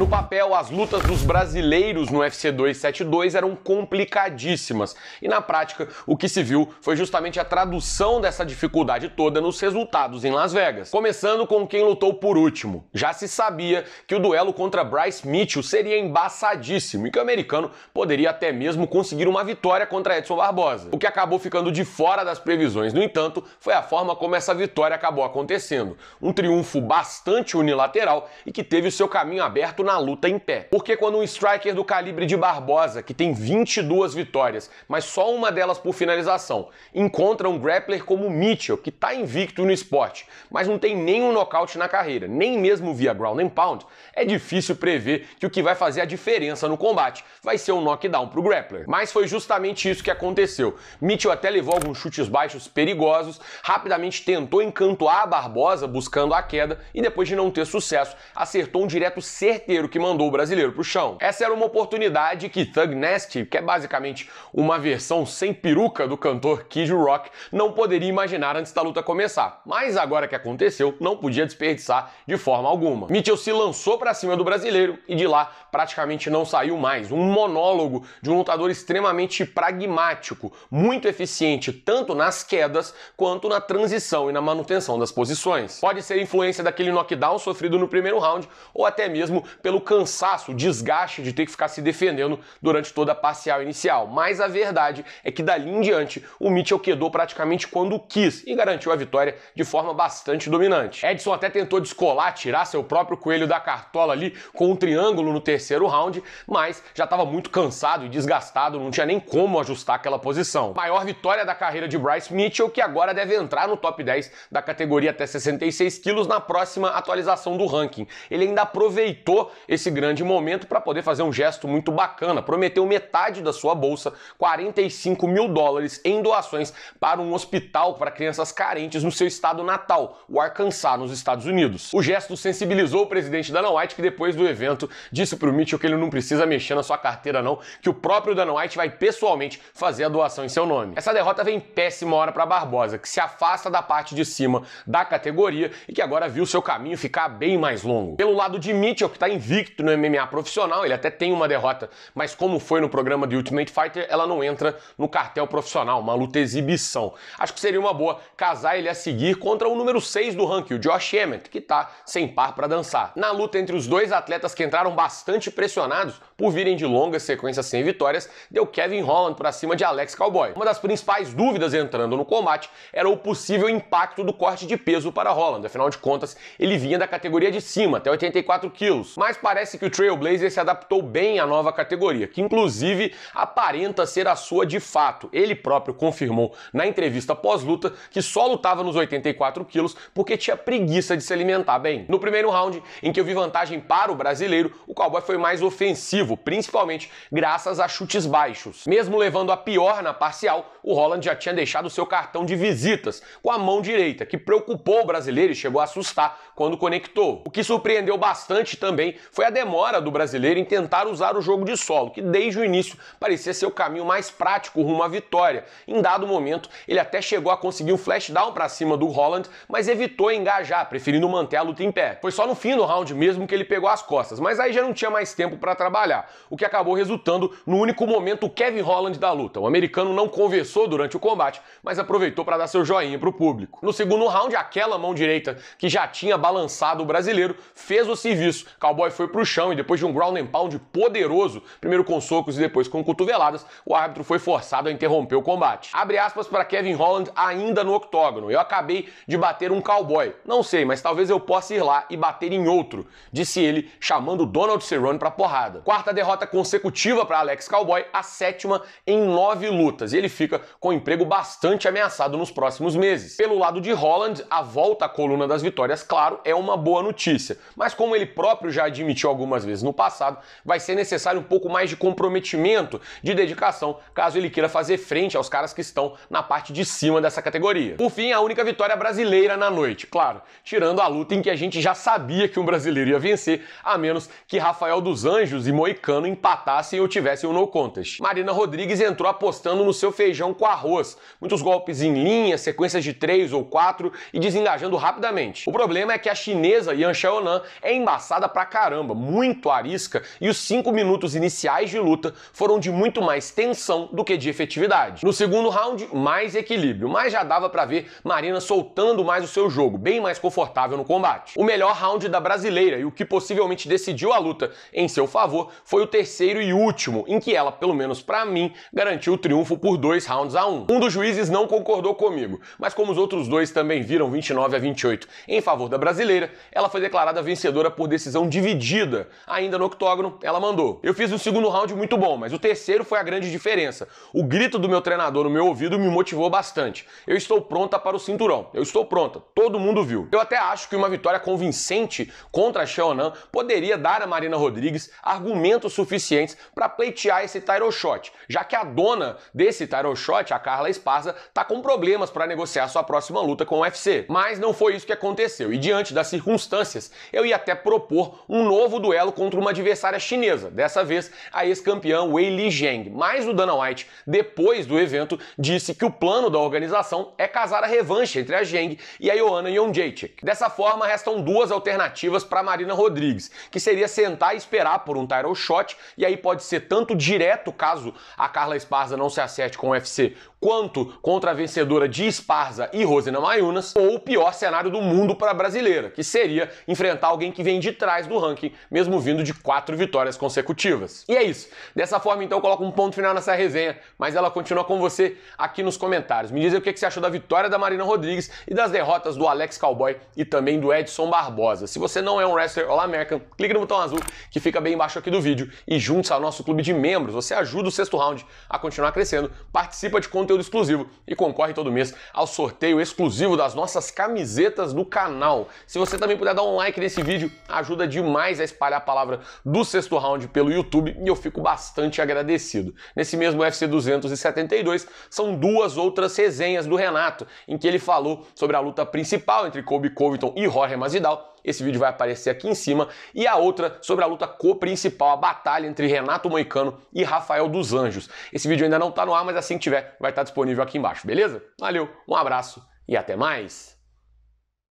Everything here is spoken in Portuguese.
No papel, as lutas dos brasileiros no UFC 272 eram complicadíssimas, e na prática, o que se viu foi justamente a tradução dessa dificuldade toda nos resultados em Las Vegas. Começando com quem lutou por último. Já se sabia que o duelo contra Bryce Mitchell seria embaçadíssimo e que o americano poderia até mesmo conseguir uma vitória contra Edson Barbosa. O que acabou ficando de fora das previsões, no entanto, foi a forma como essa vitória acabou acontecendo. Um triunfo bastante unilateral e que teve o seu caminho aberto na luta em pé. Porque quando um striker do calibre de Barbosa, que tem 22 vitórias, mas só uma delas por finalização, encontra um grappler como Mitchell, que está invicto no esporte, mas não tem nenhum nocaute na carreira, nem mesmo via ground and pound, é difícil prever que o que vai fazer a diferença no combate vai ser um knockdown para o grappler. Mas foi justamente isso que aconteceu. Mitchell até levou alguns chutes baixos perigosos, rapidamente tentou encantoar a Barbosa buscando a queda e depois de não ter sucesso, acertou um direto certeiro brasileiro que mandou o brasileiro pro chão. Essa era uma oportunidade que Thug Nasty, que é basicamente uma versão sem peruca do cantor Kid Rock, não poderia imaginar antes da luta começar. Mas agora que aconteceu, não podia desperdiçar de forma alguma. Mitchell se lançou para cima do brasileiro e de lá praticamente não saiu mais. Um monólogo de um lutador extremamente pragmático, muito eficiente tanto nas quedas quanto na transição e na manutenção das posições. Pode ser influência daquele knockdown sofrido no primeiro round ou até mesmo pelo pelo cansaço, desgaste de ter que ficar se defendendo durante toda a parcial inicial. Mas a verdade é que dali em diante o Mitchell quedou praticamente quando quis e garantiu a vitória de forma bastante dominante. Edson até tentou descolar, tirar seu próprio coelho da cartola ali com um triângulo no terceiro round, mas já estava muito cansado e desgastado, não tinha nem como ajustar aquela posição. Maior vitória da carreira de Bryce Mitchell, que agora deve entrar no top 10 da categoria até 66 quilos na próxima atualização do ranking. Ele ainda aproveitou esse grande momento para poder fazer um gesto muito bacana. Prometeu metade da sua bolsa, 45 mil dólares, em doações para um hospital para crianças carentes no seu estado natal, o Arkansas, nos Estados Unidos. O gesto sensibilizou o presidente Dana White, que depois do evento disse para o Mitchell que ele não precisa mexer na sua carteira, não, que o próprio Dana White vai pessoalmente fazer a doação em seu nome. Essa derrota vem péssima hora para Barbosa, que se afasta da parte de cima da categoria e que agora viu seu caminho ficar bem mais longo. Pelo lado de Mitchell, que está em invicto no MMA profissional, ele até tem uma derrota, mas como foi no programa de Ultimate Fighter, ela não entra no cartel profissional, uma luta exibição. Acho que seria uma boa casar ele a seguir contra o número 6 do ranking, o Josh Emmett, que tá sem par para dançar. Na luta entre os dois atletas que entraram bastante pressionados por virem de longas sequências sem vitórias, deu Kevin Holland para cima de Alex Cowboy. Uma das principais dúvidas entrando no combate era o possível impacto do corte de peso para Holland, afinal de contas, ele vinha da categoria de cima, até 84 quilos. Mas mas parece que o Trailblazer se adaptou bem à nova categoria, que inclusive aparenta ser a sua de fato. Ele próprio confirmou na entrevista pós-luta que só lutava nos 84 quilos porque tinha preguiça de se alimentar bem. No primeiro round, em que eu vi vantagem para o brasileiro, o cowboy foi mais ofensivo, principalmente graças a chutes baixos. Mesmo levando a pior na parcial, o Holland já tinha deixado seu cartão de visitas com a mão direita, que preocupou o brasileiro e chegou a assustar quando conectou. O que surpreendeu bastante também foi a demora do brasileiro em tentar usar o jogo de solo, que desde o início parecia ser o caminho mais prático rumo à vitória. Em dado momento, ele até chegou a conseguir um flashdown para cima do Holland, mas evitou engajar, preferindo manter a luta em pé. Foi só no fim do round mesmo que ele pegou as costas, mas aí já não tinha mais tempo para trabalhar, o que acabou resultando no único momento Kevin Holland da luta. O americano não conversou durante o combate, mas aproveitou para dar seu joinha para o público. No segundo round, aquela mão direita que já tinha balançado o brasileiro fez o serviço. Cowboy Roy foi para o chão e depois de um ground and pound poderoso, primeiro com socos e depois com cotoveladas, o árbitro foi forçado a interromper o combate. Abre aspas para Kevin Holland ainda no octógono. Eu acabei de bater um cowboy. Não sei, mas talvez eu possa ir lá e bater em outro, disse ele, chamando Donald Cerrone para porrada. Quarta derrota consecutiva para Alex Cowboy, a sétima em nove lutas, e ele fica com um emprego bastante ameaçado nos próximos meses. Pelo lado de Holland, a volta à coluna das vitórias, claro, é uma boa notícia, mas como ele próprio já admitiu algumas vezes no passado, vai ser necessário um pouco mais de comprometimento, de dedicação, caso ele queira fazer frente aos caras que estão na parte de cima dessa categoria. Por fim, a única vitória brasileira na noite, claro, tirando a luta em que a gente já sabia que um brasileiro ia vencer, a menos que Rafael dos Anjos e Moicano empatassem ou tivessem um no contest. Marina Rodrigues entrou apostando no seu feijão com arroz, muitos golpes em linha, sequências de três ou quatro e desengajando rapidamente. O problema é que a chinesa Yan Xiaonan é embaçada pra caramba caramba, muito arisca, e os cinco minutos iniciais de luta foram de muito mais tensão do que de efetividade. No segundo round, mais equilíbrio, mas já dava para ver Marina soltando mais o seu jogo, bem mais confortável no combate. O melhor round da brasileira e o que possivelmente decidiu a luta em seu favor foi o terceiro e último, em que ela, pelo menos para mim, garantiu o triunfo por dois rounds a um. Um dos juízes não concordou comigo, mas como os outros dois também viram 29 a 28 em favor da brasileira, ela foi declarada vencedora por decisão dividida medida. Ainda no octógono, ela mandou. Eu fiz um segundo round muito bom, mas o terceiro foi a grande diferença. O grito do meu treinador no meu ouvido me motivou bastante. Eu estou pronta para o cinturão. Eu estou pronta. Todo mundo viu. Eu até acho que uma vitória convincente contra a Xeonan poderia dar a Marina Rodrigues argumentos suficientes para pleitear esse title shot, já que a dona desse title shot, a Carla Esparza, está com problemas para negociar sua próxima luta com o UFC. Mas não foi isso que aconteceu. E diante das circunstâncias, eu ia até propor um um novo duelo contra uma adversária chinesa, dessa vez a ex-campeã Wei Li Zheng. Mas o Dana White, depois do evento, disse que o plano da organização é casar a revanche entre a Zheng e a Joanna Jędrzejczyk. Dessa forma, restam duas alternativas para Marina Rodrigues, que seria sentar e esperar por um title shot, e aí pode ser tanto direto, caso a Carla Esparza não se acerte com o UFC, quanto contra a vencedora de Esparza e Rosina Mayunas, ou o pior cenário do mundo para a brasileira, que seria enfrentar alguém que vem de trás do ranking, mesmo vindo de quatro vitórias consecutivas. E é isso. Dessa forma, então, eu coloco um ponto final nessa resenha, mas ela continua com você aqui nos comentários. Me diz o que você achou da vitória da Marina Rodrigues e das derrotas do Alex Cowboy e também do Edson Barbosa. Se você não é um wrestler All American, clique no botão azul que fica bem embaixo aqui do vídeo e junte-se ao nosso clube de membros. Você ajuda o sexto round a continuar crescendo, participa de conteúdo conteúdo exclusivo e concorre todo mês ao sorteio exclusivo das nossas camisetas do canal. Se você também puder dar um like nesse vídeo, ajuda demais a espalhar a palavra do sexto round pelo YouTube e eu fico bastante agradecido. Nesse mesmo UFC 272, são duas outras resenhas do Renato, em que ele falou sobre a luta principal entre Kobe Covington e Jorge Masvidal esse vídeo vai aparecer aqui em cima, e a outra sobre a luta co-principal, a batalha entre Renato Moicano e Rafael dos Anjos. Esse vídeo ainda não está no ar, mas assim que tiver, vai estar tá disponível aqui embaixo, beleza? Valeu, um abraço e até mais!